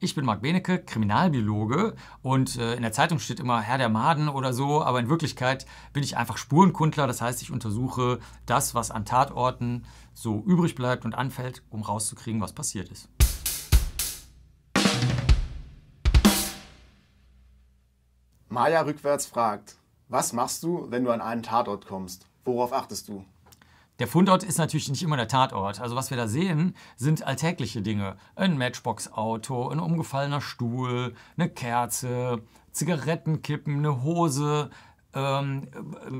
Ich bin Marc Benecke, Kriminalbiologe und äh, in der Zeitung steht immer Herr der Maden oder so, aber in Wirklichkeit bin ich einfach Spurenkundler, das heißt, ich untersuche das, was an Tatorten so übrig bleibt und anfällt, um rauszukriegen, was passiert ist. Maya rückwärts fragt, was machst du, wenn du an einen Tatort kommst? Worauf achtest du? Der Fundort ist natürlich nicht immer der Tatort. Also was wir da sehen, sind alltägliche Dinge. Ein Matchbox-Auto, ein umgefallener Stuhl, eine Kerze, Zigarettenkippen, eine Hose, ähm,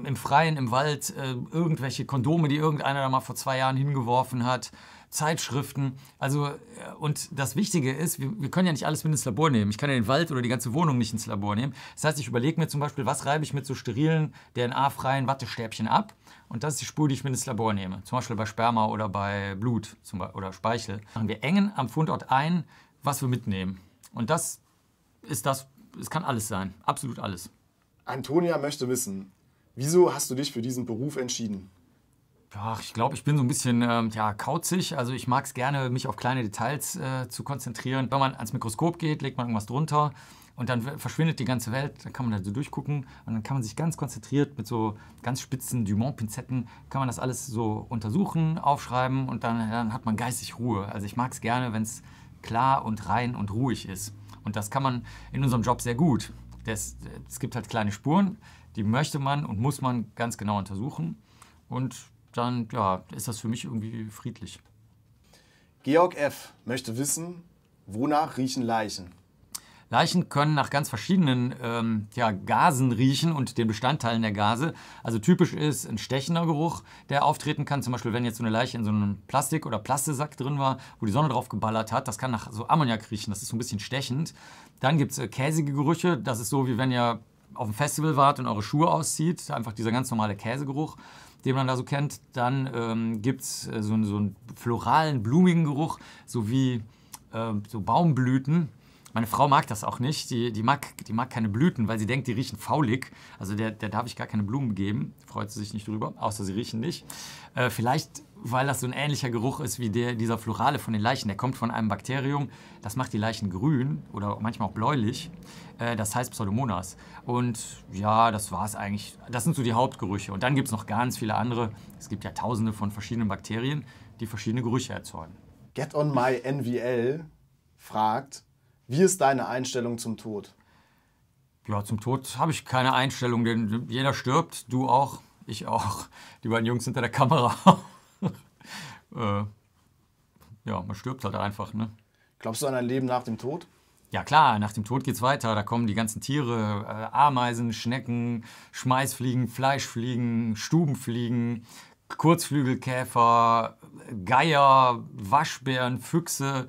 im Freien, im Wald, äh, irgendwelche Kondome, die irgendeiner da mal vor zwei Jahren hingeworfen hat, Zeitschriften. Also, äh, und das Wichtige ist, wir, wir können ja nicht alles mit ins Labor nehmen. Ich kann ja den Wald oder die ganze Wohnung nicht ins Labor nehmen. Das heißt, ich überlege mir zum Beispiel, was reibe ich mit so sterilen, DNA-freien Wattestäbchen ab und das ist die Spur, die ich mir ins Labor nehme. Zum Beispiel bei Sperma oder bei Blut oder Speichel. Machen Wir engen am Fundort ein, was wir mitnehmen. Und das ist das, es kann alles sein. Absolut alles. Antonia möchte wissen, wieso hast du dich für diesen Beruf entschieden? Ach, ich glaube, ich bin so ein bisschen ähm, ja, kauzig. Also ich mag es gerne, mich auf kleine Details äh, zu konzentrieren. Wenn man ans Mikroskop geht, legt man irgendwas drunter und dann verschwindet die ganze Welt, dann kann man da so durchgucken und dann kann man sich ganz konzentriert mit so ganz spitzen Dumont-Pinzetten, kann man das alles so untersuchen, aufschreiben und dann, dann hat man geistig Ruhe. Also ich mag es gerne, wenn es klar und rein und ruhig ist. Und das kann man in unserem Job sehr gut. Das, es gibt halt kleine Spuren, die möchte man und muss man ganz genau untersuchen. Und dann ja, ist das für mich irgendwie friedlich. Georg F. möchte wissen, wonach riechen Leichen? Leichen können nach ganz verschiedenen ähm, ja, Gasen riechen und den Bestandteilen der Gase. Also typisch ist ein stechender Geruch, der auftreten kann. Zum Beispiel, wenn jetzt so eine Leiche in so einem Plastik- oder Plastesack drin war, wo die Sonne drauf geballert hat, das kann nach so Ammoniak riechen. Das ist so ein bisschen stechend. Dann gibt es äh, käsige Gerüche. Das ist so, wie wenn ihr auf dem Festival wart und eure Schuhe auszieht. Einfach dieser ganz normale Käsegeruch den man da so kennt. Dann ähm, gibt es äh, so, so, einen floralen, blumigen Geruch, sowie äh, so Baumblüten. Meine Frau mag das auch nicht. Die, die, mag, die mag keine Blüten, weil sie denkt, die riechen faulig. Also der, der darf ich gar keine Blumen geben. Freut sie sich nicht drüber, außer sie riechen nicht. Äh, vielleicht, weil das so ein ähnlicher Geruch ist wie der, dieser Florale von den Leichen. Der kommt von einem Bakterium, das macht die Leichen grün oder manchmal auch bläulich. Äh, das heißt Pseudomonas. Und ja, das war es eigentlich. Das sind so die Hauptgerüche. Und dann gibt es noch ganz viele andere. Es gibt ja tausende von verschiedenen Bakterien, die verschiedene Gerüche erzeugen. Get on my NVL fragt, wie ist deine Einstellung zum Tod? Ja, zum Tod habe ich keine Einstellung, denn jeder stirbt, du auch, ich auch, die beiden Jungs hinter der Kamera. äh, ja, man stirbt halt einfach. Ne? Glaubst du an ein Leben nach dem Tod? Ja klar, nach dem Tod geht's weiter. Da kommen die ganzen Tiere, äh, Ameisen, Schnecken, Schmeißfliegen, Fleischfliegen, Stubenfliegen, Kurzflügelkäfer, Geier, Waschbären, Füchse,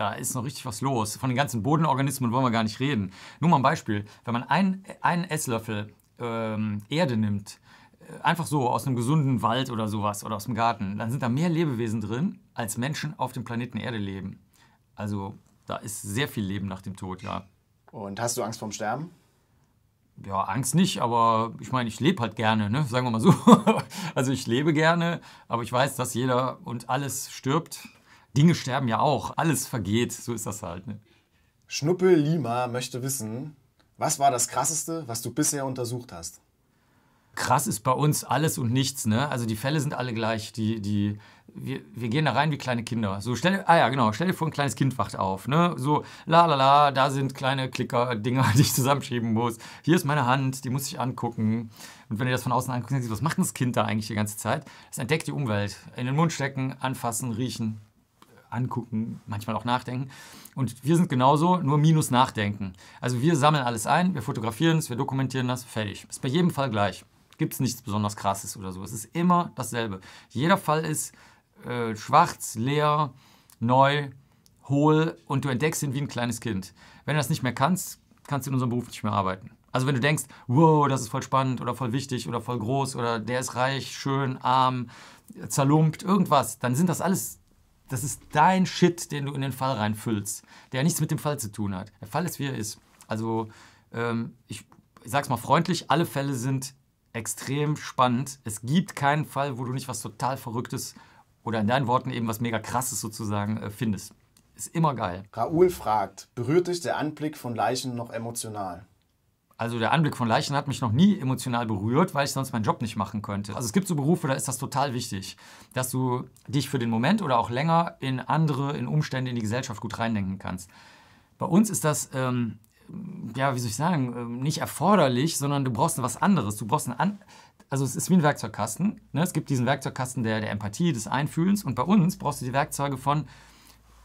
da ist noch richtig was los. Von den ganzen Bodenorganismen wollen wir gar nicht reden. Nur mal ein Beispiel. Wenn man einen, einen Esslöffel ähm, Erde nimmt, äh, einfach so aus einem gesunden Wald oder sowas oder aus dem Garten, dann sind da mehr Lebewesen drin, als Menschen auf dem Planeten Erde leben. Also da ist sehr viel Leben nach dem Tod, ja. Und hast du Angst vorm Sterben? Ja, Angst nicht, aber ich meine, ich lebe halt gerne, ne? sagen wir mal so. also ich lebe gerne, aber ich weiß, dass jeder und alles stirbt. Dinge sterben ja auch, alles vergeht, so ist das halt. Ne? Schnuppel Lima möchte wissen, was war das Krasseste, was du bisher untersucht hast? Krass ist bei uns alles und nichts, ne? Also die Fälle sind alle gleich. Die, die, wir, wir gehen da rein wie kleine Kinder. So, stell, ah ja, genau, stell dir vor, ein kleines Kind wacht auf, ne? So, la la la, da sind kleine Klicker-Dinger, die ich zusammenschieben muss. Hier ist meine Hand, die muss ich angucken. Und wenn ihr das von außen anguckt, denkst du, was macht das Kind da eigentlich die ganze Zeit? Es entdeckt die Umwelt. In den Mund stecken, anfassen, riechen angucken, manchmal auch nachdenken. Und wir sind genauso, nur minus nachdenken. Also wir sammeln alles ein, wir fotografieren es, wir dokumentieren das, fertig. Ist bei jedem Fall gleich. Gibt es nichts besonders Krasses oder so. Es ist immer dasselbe. Jeder Fall ist äh, schwarz, leer, neu, hohl und du entdeckst ihn wie ein kleines Kind. Wenn du das nicht mehr kannst, kannst du in unserem Beruf nicht mehr arbeiten. Also wenn du denkst, wow, das ist voll spannend oder voll wichtig oder voll groß oder der ist reich, schön, arm, zerlumpt, irgendwas, dann sind das alles das ist dein Shit, den du in den Fall reinfüllst, der nichts mit dem Fall zu tun hat. Der Fall ist, wie er ist. Also, ähm, ich, sag's mal freundlich, alle Fälle sind extrem spannend. Es gibt keinen Fall, wo du nicht was total Verrücktes oder in deinen Worten eben was mega Krasses sozusagen äh, findest. Ist immer geil. Raoul fragt, berührt dich der Anblick von Leichen noch emotional? Also der Anblick von Leichen hat mich noch nie emotional berührt, weil ich sonst meinen Job nicht machen könnte. Also es gibt so Berufe, da ist das total wichtig, dass du dich für den Moment oder auch länger in andere, in Umstände, in die Gesellschaft gut reindenken kannst. Bei uns ist das ähm, ja, wie soll ich sagen, ähm, nicht erforderlich, sondern du brauchst was anderes. Du brauchst einen An also es ist wie ein Werkzeugkasten. Ne? Es gibt diesen Werkzeugkasten der, der Empathie, des Einfühlens und bei uns brauchst du die Werkzeuge von,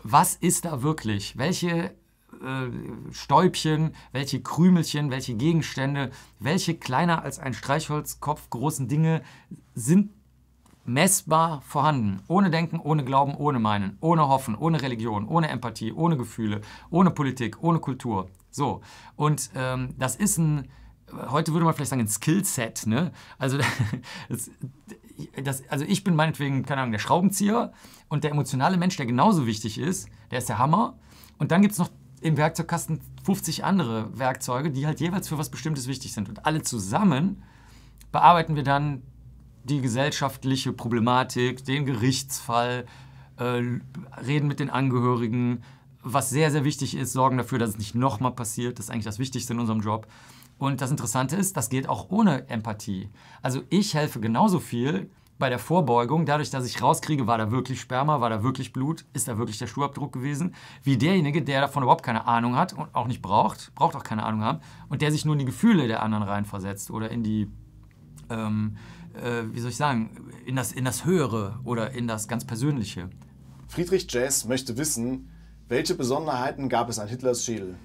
was ist da wirklich? Welche äh, Stäubchen, welche Krümelchen, welche Gegenstände, welche kleiner als ein Streichholzkopf großen Dinge sind messbar vorhanden. Ohne Denken, ohne Glauben, ohne Meinen, ohne Hoffen, ohne Religion, ohne Empathie, ohne Gefühle, ohne Politik, ohne Kultur. So, und ähm, das ist ein, heute würde man vielleicht sagen, ein Skillset. Ne? Also, das, das, also ich bin meinetwegen, keine Ahnung, der Schraubenzieher und der emotionale Mensch, der genauso wichtig ist, der ist der Hammer. Und dann gibt es noch im Werkzeugkasten 50 andere Werkzeuge, die halt jeweils für was Bestimmtes wichtig sind. Und alle zusammen bearbeiten wir dann die gesellschaftliche Problematik, den Gerichtsfall, äh, reden mit den Angehörigen. Was sehr, sehr wichtig ist, sorgen dafür, dass es nicht nochmal passiert. Das ist eigentlich das Wichtigste in unserem Job. Und das Interessante ist, das geht auch ohne Empathie. Also ich helfe genauso viel bei der Vorbeugung, dadurch, dass ich rauskriege, war da wirklich Sperma, war da wirklich Blut, ist da wirklich der Schuhabdruck gewesen, wie derjenige, der davon überhaupt keine Ahnung hat und auch nicht braucht, braucht auch keine Ahnung haben, und der sich nur in die Gefühle der anderen reinversetzt oder in die, ähm, äh, wie soll ich sagen, in das, in das Höhere oder in das ganz Persönliche. Friedrich Jess möchte wissen, welche Besonderheiten gab es an Hitlers Schädel?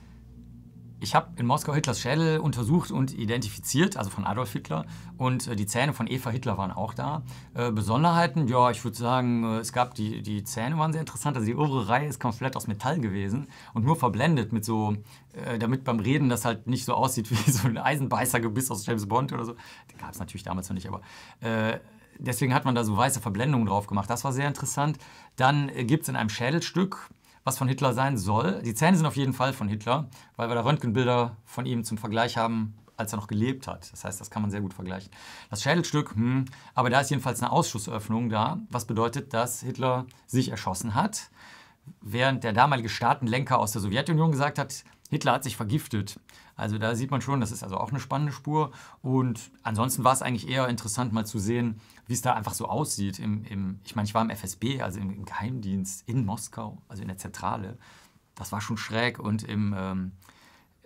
Ich habe in Moskau Hitlers Schädel untersucht und identifiziert, also von Adolf Hitler. Und äh, die Zähne von Eva Hitler waren auch da. Äh, Besonderheiten, ja, ich würde sagen, äh, es gab die, die Zähne waren sehr interessant. Also die obere Reihe ist komplett aus Metall gewesen und nur verblendet mit so, äh, damit beim Reden das halt nicht so aussieht wie so ein Eisenbeißergebiss aus James Bond oder so. Gab es natürlich damals noch nicht, aber äh, deswegen hat man da so weiße Verblendungen drauf gemacht. Das war sehr interessant. Dann äh, gibt es in einem Schädelstück, was von Hitler sein soll. Die Zähne sind auf jeden Fall von Hitler, weil wir da Röntgenbilder von ihm zum Vergleich haben, als er noch gelebt hat. Das heißt, das kann man sehr gut vergleichen. Das Schädelstück, hm, aber da ist jedenfalls eine Ausschussöffnung da, was bedeutet, dass Hitler sich erschossen hat, während der damalige Staatenlenker aus der Sowjetunion gesagt hat, Hitler hat sich vergiftet. Also da sieht man schon, das ist also auch eine spannende Spur. Und ansonsten war es eigentlich eher interessant, mal zu sehen, wie es da einfach so aussieht. Im, im, ich meine, ich war im FSB, also im, im, Geheimdienst in Moskau, also in der Zentrale. Das war schon schräg. Und im, ähm,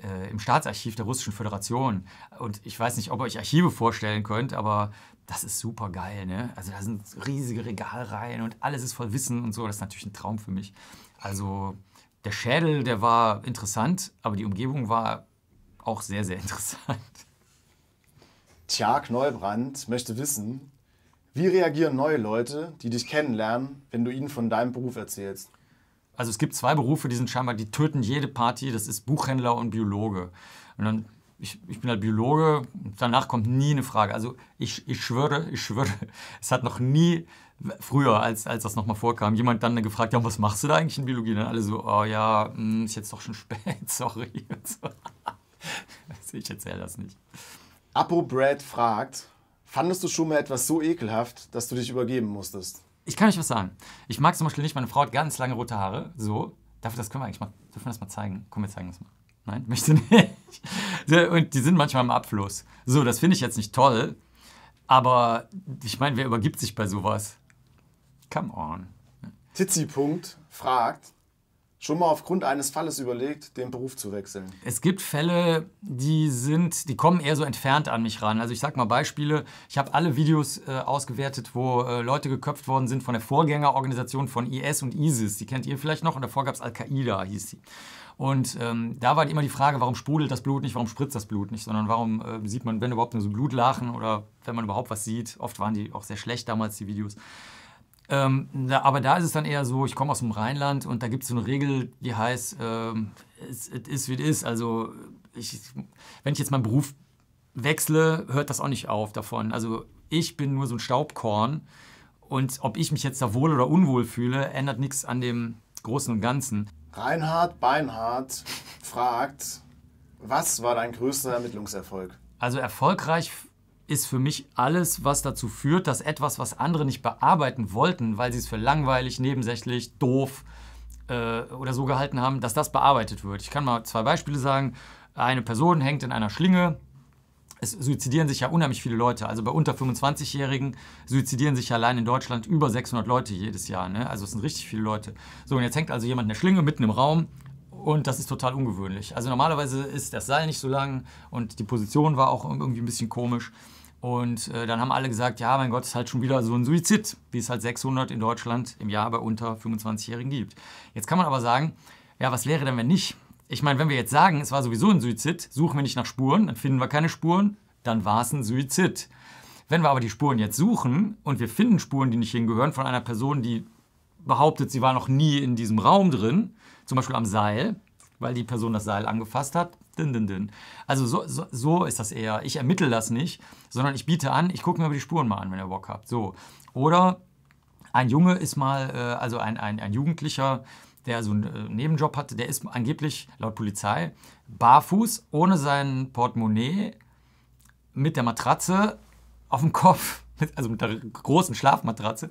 äh, im Staatsarchiv der Russischen Föderation. Und ich weiß nicht, ob ihr euch Archive vorstellen könnt, aber das ist super geil. Ne? Also da sind riesige Regalreihen und alles ist voll Wissen und so. Das ist natürlich ein Traum für mich. Also der Schädel, der war interessant, aber die Umgebung war auch sehr, sehr interessant. Tja, Knollbrand möchte wissen, wie reagieren neue Leute, die dich kennenlernen, wenn du ihnen von deinem Beruf erzählst? Also es gibt zwei Berufe, die sind scheinbar, die töten jede Party. Das ist Buchhändler und Biologe. Und dann ich, ich bin halt Biologe, danach kommt nie eine Frage. Also ich, ich schwöre, ich schwöre, es hat noch nie früher, als, als das nochmal vorkam, jemand dann gefragt, ja, was machst du da eigentlich in Biologie? Und dann alle so, oh ja, hm, ist jetzt doch schon spät, sorry. Also ich erzähle das nicht. Apo Brad fragt, fandest du schon mal etwas so ekelhaft, dass du dich übergeben musstest? Ich kann euch was sagen. Ich mag zum Beispiel nicht, meine Frau hat ganz lange rote Haare, so. Dafür, das können wir eigentlich mal, dürfen wir das mal zeigen? Komm, wir zeigen das mal. Nein, möchte nicht. Ne, und die sind manchmal im Abfluss. So, das finde ich jetzt nicht toll, aber ich meine, wer übergibt sich bei sowas? Come on. Titzi Punkt fragt, schon mal aufgrund eines Falles überlegt, den Beruf zu wechseln? Es gibt Fälle, die sind, die kommen eher so entfernt an mich ran. Also ich sage mal Beispiele. Ich habe alle Videos äh, ausgewertet, wo äh, Leute geköpft worden sind von der Vorgängerorganisation von IS und ISIS. Die kennt ihr vielleicht noch. Und davor gab es Al-Qaida, hieß sie. Und ähm, da war immer die Frage, warum sprudelt das Blut nicht, warum spritzt das Blut nicht, sondern warum äh, sieht man, wenn überhaupt, nur so Blutlachen oder wenn man überhaupt was sieht. Oft waren die auch sehr schlecht damals, die Videos. Ähm, da, aber da ist es dann eher so, ich komme aus dem Rheinland und da gibt es so eine Regel, die heißt, ähm, es ist wie es ist. Also ich, wenn ich jetzt meinen Beruf wechsle, hört das auch nicht auf davon. Also ich bin nur so ein Staubkorn und ob ich mich jetzt da wohl oder unwohl fühle, ändert nichts an dem Großen und Ganzen. Reinhard Beinhardt fragt, was war dein größter Ermittlungserfolg? Also erfolgreich ist für mich alles, was dazu führt, dass etwas, was andere nicht bearbeiten wollten, weil sie es für langweilig, nebensächlich, doof äh, oder so gehalten haben, dass das bearbeitet wird. Ich kann mal zwei Beispiele sagen. Eine Person hängt in einer Schlinge. Es suizidieren sich ja unheimlich viele Leute. Also bei unter 25-Jährigen suizidieren sich allein in Deutschland über 600 Leute jedes Jahr. Ne? Also es sind richtig viele Leute. So, und jetzt hängt also jemand in der Schlinge mitten im Raum und das ist total ungewöhnlich. Also normalerweise ist das Seil nicht so lang und die Position war auch irgendwie ein bisschen komisch. Und äh, dann haben alle gesagt, ja, mein Gott, ist halt schon wieder so ein Suizid, wie es halt 600 in Deutschland im Jahr bei unter 25-Jährigen gibt. Jetzt kann man aber sagen, ja, was wäre denn, wenn nicht? Ich meine, wenn wir jetzt sagen, es war sowieso ein Suizid, suchen wir nicht nach Spuren, dann finden wir keine Spuren, dann war es ein Suizid. Wenn wir aber die Spuren jetzt suchen und wir finden Spuren, die nicht hingehören, von einer Person, die behauptet, sie war noch nie in diesem Raum drin, zum Beispiel am Seil, weil die Person das Seil angefasst hat. Din, din, din. Also so, so, so ist das eher. Ich ermittle das nicht, sondern ich biete an, ich gucke mir aber die Spuren mal an, wenn ihr Bock habt. So. Oder ein Junge ist mal, äh, also ein, ein, ein Jugendlicher, der so einen äh, Nebenjob hatte, der ist angeblich, laut Polizei, barfuß, ohne sein Portemonnaie, mit der Matratze auf dem Kopf, also mit der großen Schlafmatratze,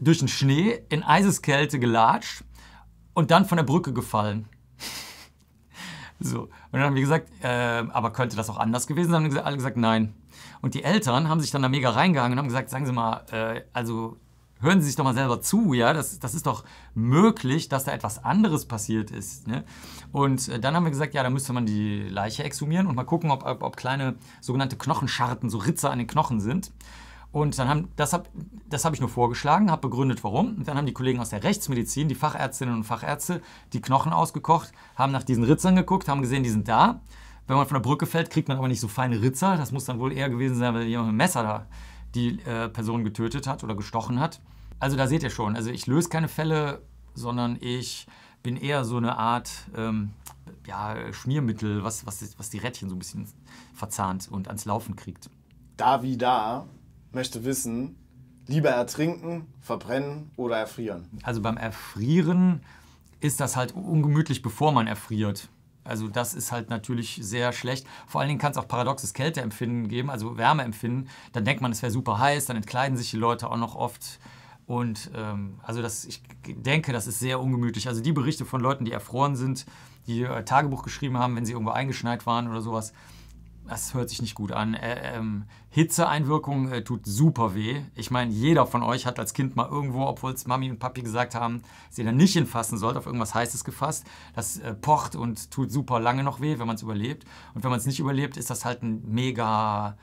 durch den Schnee in Eiseskälte gelatscht und dann von der Brücke gefallen. so. Und dann haben wir gesagt, äh, aber könnte das auch anders gewesen sein? Dann haben alle gesagt, nein. Und die Eltern haben sich dann da mega reingehangen und haben gesagt, sagen Sie mal, äh, also hören Sie sich doch mal selber zu, ja, das, das ist doch möglich, dass da etwas anderes passiert ist. Ne? Und äh, dann haben wir gesagt, ja, da müsste man die Leiche exhumieren und mal gucken, ob, ob, ob kleine sogenannte Knochenscharten, so Ritze an den Knochen sind. Und dann haben, das habe das hab ich nur vorgeschlagen, habe begründet, warum. Und dann haben die Kollegen aus der Rechtsmedizin, die Fachärztinnen und Fachärzte, die Knochen ausgekocht, haben nach diesen Ritzern geguckt, haben gesehen, die sind da. Wenn man von der Brücke fällt, kriegt man aber nicht so feine Ritzer. Das muss dann wohl eher gewesen sein, weil jemand mit einem Messer da die äh, Person getötet hat oder gestochen hat. Also da seht ihr schon, also ich löse keine Fälle, sondern ich bin eher so eine Art ähm, ja, Schmiermittel, was, was, was die Rädchen so ein bisschen verzahnt und ans Laufen kriegt. Da wie da möchte wissen, lieber ertrinken, verbrennen oder erfrieren? Also beim Erfrieren ist das halt ungemütlich, bevor man erfriert. Also das ist halt natürlich sehr schlecht. Vor allen Dingen kann es auch paradoxes Kälteempfinden geben, also Wärmeempfinden. Dann denkt man, es wäre super heiß, dann entkleiden sich die Leute auch noch oft. Und ähm, also das, ich denke, das ist sehr ungemütlich. Also die Berichte von Leuten, die erfroren sind, die äh, Tagebuch geschrieben haben, wenn sie irgendwo eingeschneit waren oder sowas, das hört sich nicht gut an. Äh, ähm, Hitzeeinwirkung äh, tut super weh. Ich meine, jeder von euch hat als Kind mal irgendwo, obwohl es Mami und Papi gesagt haben, sie dann nicht hinfassen sollte, auf irgendwas Heißes gefasst. Das äh, pocht und tut super lange noch weh, wenn man es überlebt. Und wenn man es nicht überlebt, ist das halt ein mega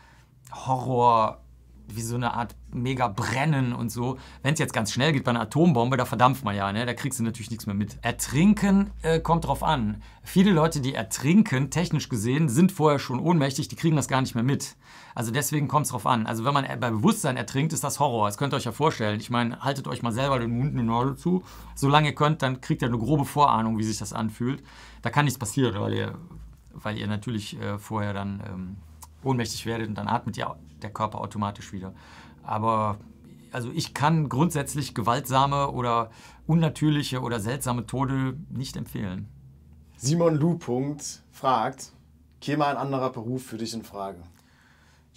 Horror- wie so eine Art mega Brennen und so. Wenn es jetzt ganz schnell geht bei einer Atombombe, da verdampft man ja, ne? da kriegst du natürlich nichts mehr mit. Ertrinken äh, kommt drauf an. Viele Leute, die ertrinken, technisch gesehen, sind vorher schon ohnmächtig, die kriegen das gar nicht mehr mit. Also deswegen kommt es drauf an. Also wenn man äh, bei Bewusstsein ertrinkt, ist das Horror. Das könnt ihr euch ja vorstellen. Ich meine, haltet euch mal selber den Mund und den Nase zu. Solange ihr könnt, dann kriegt ihr eine grobe Vorahnung, wie sich das anfühlt. Da kann nichts passieren, weil ihr, weil ihr natürlich äh, vorher dann... Ähm, ohnmächtig werdet und dann atmet ja der Körper automatisch wieder. Aber also ich kann grundsätzlich gewaltsame oder unnatürliche oder seltsame Tode nicht empfehlen. Simon Lu. fragt, käme ein anderer Beruf für dich in Frage?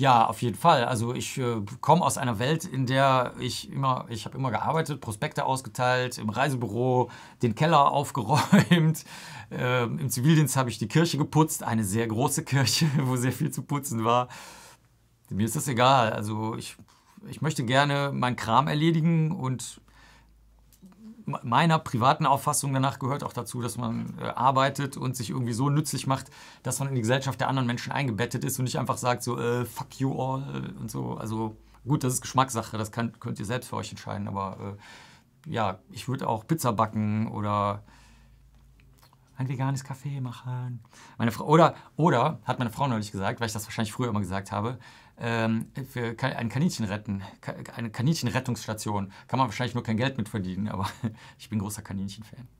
Ja, auf jeden Fall. Also ich äh, komme aus einer Welt, in der ich immer, ich habe immer gearbeitet, Prospekte ausgeteilt, im Reisebüro den Keller aufgeräumt. Ähm, Im Zivildienst habe ich die Kirche geputzt, eine sehr große Kirche, wo sehr viel zu putzen war. Mir ist das egal. Also ich, ich möchte gerne meinen Kram erledigen und meiner privaten Auffassung danach gehört auch dazu, dass man äh, arbeitet und sich irgendwie so nützlich macht, dass man in die Gesellschaft der anderen Menschen eingebettet ist und nicht einfach sagt so, äh, fuck you all äh, und so. Also gut, das ist Geschmackssache, das kann, könnt ihr selbst für euch entscheiden, aber äh, ja, ich würde auch Pizza backen oder ein veganes Kaffee machen. Meine Frau, oder, oder, hat meine Frau neulich gesagt, weil ich das wahrscheinlich früher immer gesagt habe, ähm, für ein Kaninchen retten, eine Kaninchenrettungsstation. Kann man wahrscheinlich nur kein Geld mit verdienen, aber ich bin großer Kaninchenfan.